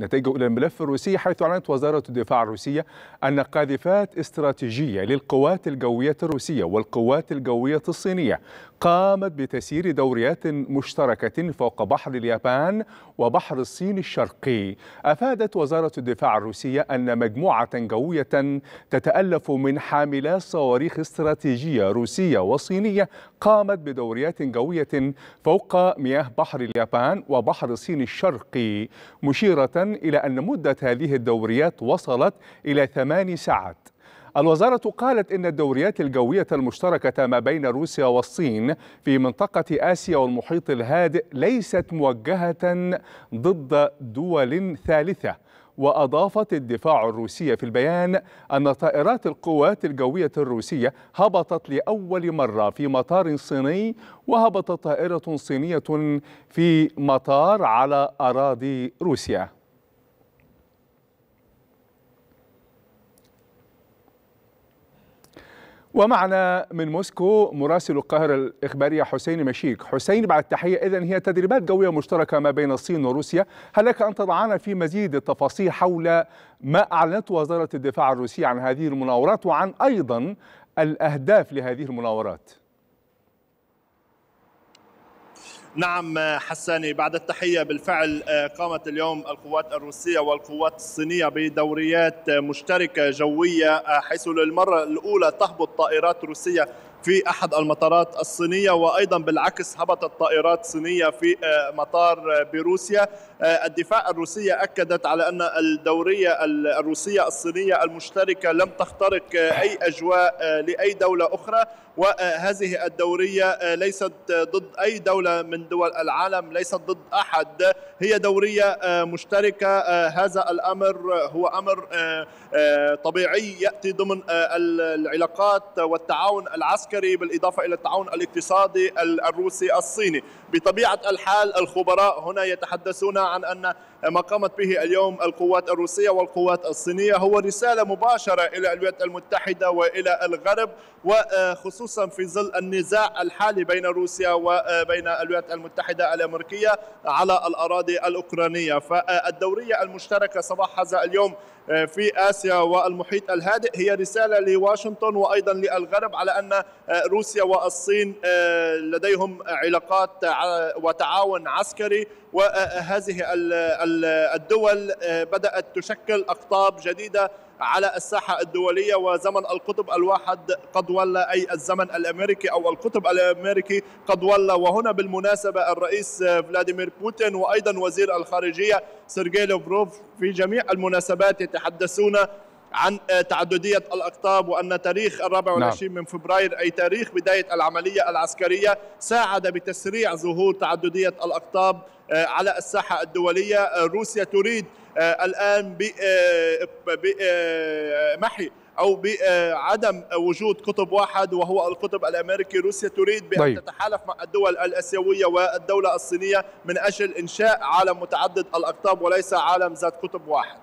نتيجة إلى الملف الروسي حيث أعلنت وزارة الدفاع الروسية أن قاذفات استراتيجية للقوات الجوية الروسية والقوات الجوية الصينية قامت بتسيير دوريات مشتركة فوق بحر اليابان وبحر الصين الشرقي أفادت وزارة الدفاع الروسية أن مجموعة جوية تتألف من حاملات صواريخ استراتيجية روسية وصينية قامت بدوريات جوية فوق مياه بحر اليابان وبحر الصين الشرقي مشيرة إلى أن مدة هذه الدوريات وصلت إلى ثماني ساعات الوزارة قالت إن الدوريات الجوية المشتركة ما بين روسيا والصين في منطقة آسيا والمحيط الهادئ ليست موجهة ضد دول ثالثة وأضافت الدفاع الروسية في البيان أن طائرات القوات الجوية الروسية هبطت لأول مرة في مطار صيني وهبطت طائرة صينية في مطار على أراضي روسيا ومعنا من موسكو مراسل القاهرة الإخبارية حسين مشيك حسين بعد التحية إذا هي تدريبات جوية مشتركة ما بين الصين وروسيا هل لك أن تضعنا في مزيد التفاصيل حول ما أعلنته وزارة الدفاع الروسية عن هذه المناورات وعن أيضا الأهداف لهذه المناورات نعم آه، حساني بعد التحية بالفعل آه، قامت اليوم القوات الروسية والقوات الصينية بدوريات آه، مشتركة جوية حيث للمرة الأولى تهبط طائرات روسية في أحد المطارات الصينية وأيضا بالعكس هبطت طائرات صينية في مطار بروسيا آه، الدفاع الروسية أكدت على أن الدورية الروسية الصينية المشتركة لم تخترق آه، أي أجواء آه، لأي دولة أخرى وهذه الدورية ليست ضد أي دولة من دول العالم ليست ضد أحد هي دورية مشتركة هذا الأمر هو أمر طبيعي يأتي ضمن العلاقات والتعاون العسكري بالإضافة إلى التعاون الاقتصادي الروسي الصيني بطبيعة الحال الخبراء هنا يتحدثون عن أن ما قامت به اليوم القوات الروسية والقوات الصينية هو رسالة مباشرة إلى الولايات المتحدة وإلى الغرب وخصوصا في ظل النزاع الحالي بين روسيا وبين الولايات المتحدة الأمريكية على الأراضي الأوكرانية فالدورية المشتركة صباح هذا اليوم في آسيا والمحيط الهادئ هي رسالة لواشنطن وأيضا للغرب على أن روسيا والصين لديهم علاقات وتعاون عسكري وهذه هذه الدول آه، بدأت تشكل أقطاب جديدة على الساحة الدولية وزمن القطب الواحد قد ولى أي الزمن الأمريكي أو القطب الأمريكي قد ولى وهنا بالمناسبة الرئيس آه، فلاديمير بوتين وأيضا وزير الخارجية سيرجي لوفروف في جميع المناسبات يتحدثون عن تعددية الأقطاب وأن تاريخ الرابع نعم. والعشرين نعم. من فبراير أي تاريخ بداية العملية العسكرية ساعد بتسريع ظهور تعددية الأقطاب آه، على الساحة الدولية آه، روسيا تريد آه، الآن بمحي او بعدم وجود قطب واحد وهو القطب الامريكي روسيا تريد بان طيب. تتحالف مع الدول الاسيويه والدوله الصينيه من اجل انشاء عالم متعدد الاقطاب وليس عالم ذات قطب واحد